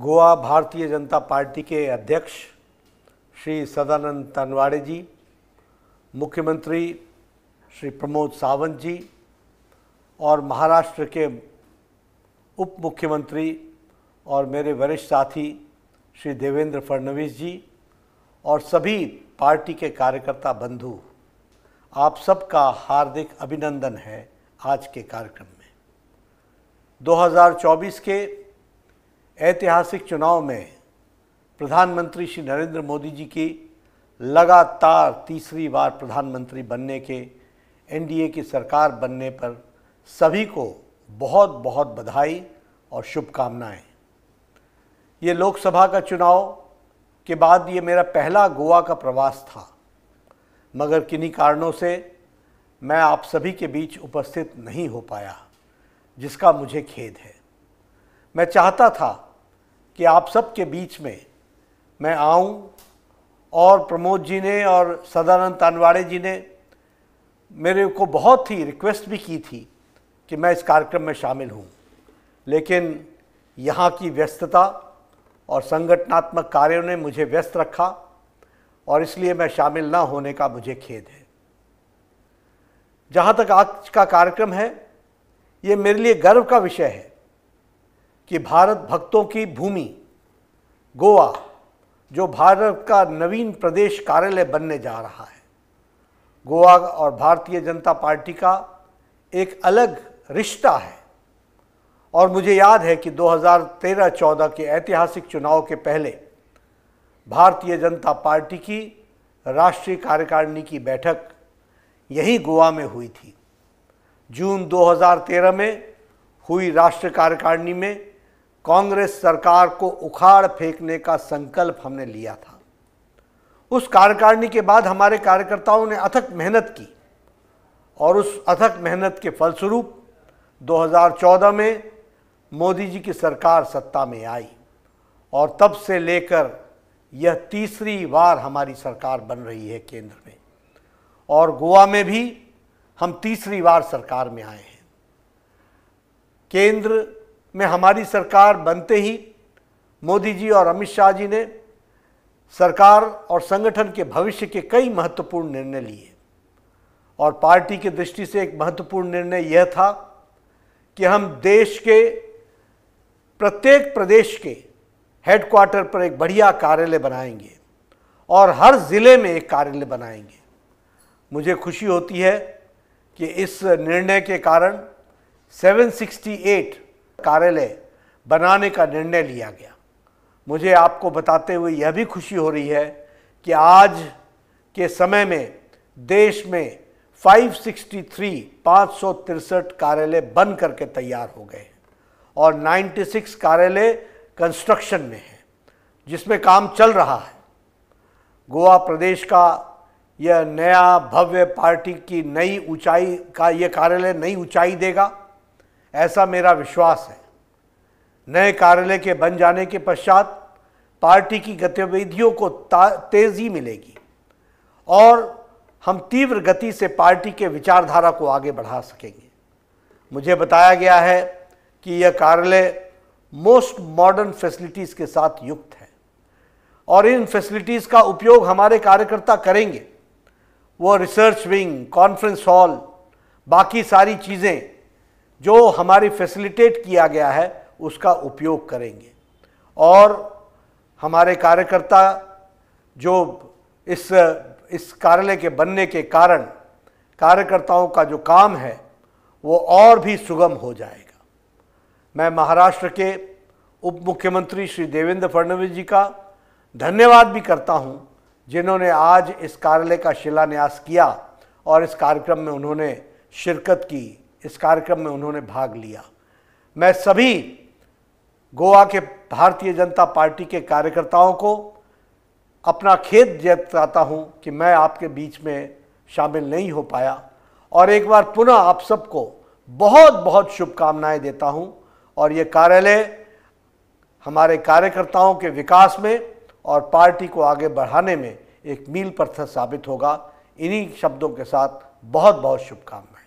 गोवा भारतीय जनता पार्टी के अध्यक्ष श्री सदानंद तनवाड़े जी मुख्यमंत्री श्री प्रमोद सावंत जी और महाराष्ट्र के उप मुख्यमंत्री और मेरे वरिष्ठ साथी श्री देवेंद्र फडणवीस जी और सभी पार्टी के कार्यकर्ता बंधु आप सबका हार्दिक अभिनंदन है आज के कार्यक्रम में 2024 के ऐतिहासिक चुनाव में प्रधानमंत्री श्री नरेंद्र मोदी जी की लगातार तीसरी बार प्रधानमंत्री बनने के एनडीए की सरकार बनने पर सभी को बहुत बहुत बधाई और शुभकामनाएं ये लोकसभा का चुनाव के बाद ये मेरा पहला गोवा का प्रवास था मगर किन्हीं कारणों से मैं आप सभी के बीच उपस्थित नहीं हो पाया जिसका मुझे खेद है मैं चाहता था कि आप सब के बीच में मैं आऊं और प्रमोद जी ने और सदानंद तानवाड़े जी ने मेरे को बहुत ही रिक्वेस्ट भी की थी कि मैं इस कार्यक्रम में शामिल हूं लेकिन यहाँ की व्यस्तता और संगठनात्मक कार्यों ने मुझे व्यस्त रखा और इसलिए मैं शामिल ना होने का मुझे खेद है जहाँ तक आज का कार्यक्रम है ये मेरे लिए गर्व का विषय है कि भारत भक्तों की भूमि गोवा जो भारत का नवीन प्रदेश कार्यालय बनने जा रहा है गोवा और भारतीय जनता पार्टी का एक अलग रिश्ता है और मुझे याद है कि 2013-14 के ऐतिहासिक चुनाव के पहले भारतीय जनता पार्टी की राष्ट्रीय कार्यकारिणी की बैठक यही गोवा में हुई थी जून 2013 में हुई राष्ट्रीय कार्यकारिणी में कांग्रेस सरकार को उखाड़ फेंकने का संकल्प हमने लिया था उस कार्यकारिणी के बाद हमारे कार्यकर्ताओं ने अथक मेहनत की और उस अथक मेहनत के फलस्वरूप 2014 में मोदी जी की सरकार सत्ता में आई और तब से लेकर यह तीसरी बार हमारी सरकार बन रही है केंद्र में और गोवा में भी हम तीसरी बार सरकार में आए हैं केंद्र में हमारी सरकार बनते ही मोदी जी और अमित शाह जी ने सरकार और संगठन के भविष्य के कई महत्वपूर्ण निर्णय लिए और पार्टी की दृष्टि से एक महत्वपूर्ण निर्णय यह था कि हम देश के प्रत्येक प्रदेश के हेडक्वार्टर पर एक बढ़िया कार्यालय बनाएंगे और हर ज़िले में एक कार्यालय बनाएंगे मुझे खुशी होती है कि इस निर्णय के कारण 768 कार्यालय बनाने का निर्णय लिया गया मुझे आपको बताते हुए यह भी खुशी हो रही है कि आज के समय में देश में 563 563 कार्यालय बन करके तैयार हो गए और 96 कार्यालय कंस्ट्रक्शन में है जिसमें काम चल रहा है गोवा प्रदेश का यह नया भव्य पार्टी की नई ऊंचाई का यह कार्यालय नई ऊंचाई देगा ऐसा मेरा विश्वास है नए कार्यालय के बन जाने के पश्चात पार्टी की गतिविधियों को तेज़ी मिलेगी और हम तीव्र गति से पार्टी के विचारधारा को आगे बढ़ा सकेंगे मुझे बताया गया है कि यह कार्यालय मोस्ट मॉडर्न फैसिलिटीज़ के साथ युक्त है और इन फैसिलिटीज़ का उपयोग हमारे कार्यकर्ता करेंगे वो रिसर्च विंग कॉन्फ्रेंस हॉल बाकी सारी चीज़ें जो हमारी फैसिलिटेट किया गया है उसका उपयोग करेंगे और हमारे कार्यकर्ता जो इस इस कार्यालय के बनने के कारण कार्यकर्ताओं का जो काम है वो और भी सुगम हो जाएगा मैं महाराष्ट्र के उप मुख्यमंत्री श्री देवेंद्र फडणवीस जी का धन्यवाद भी करता हूं जिन्होंने आज इस कार्यालय का शिलान्यास किया और इस कार्यक्रम में उन्होंने शिरकत की इस कार्यक्रम में उन्होंने भाग लिया मैं सभी गोवा के भारतीय जनता पार्टी के कार्यकर्ताओं को अपना खेद जताता हूं कि मैं आपके बीच में शामिल नहीं हो पाया और एक बार पुनः आप सबको बहुत बहुत शुभकामनाएं देता हूं और ये कार्यालय हमारे कार्यकर्ताओं के विकास में और पार्टी को आगे बढ़ाने में एक मील पत्थर साबित होगा इन्हीं शब्दों के साथ बहुत बहुत शुभकामनाएं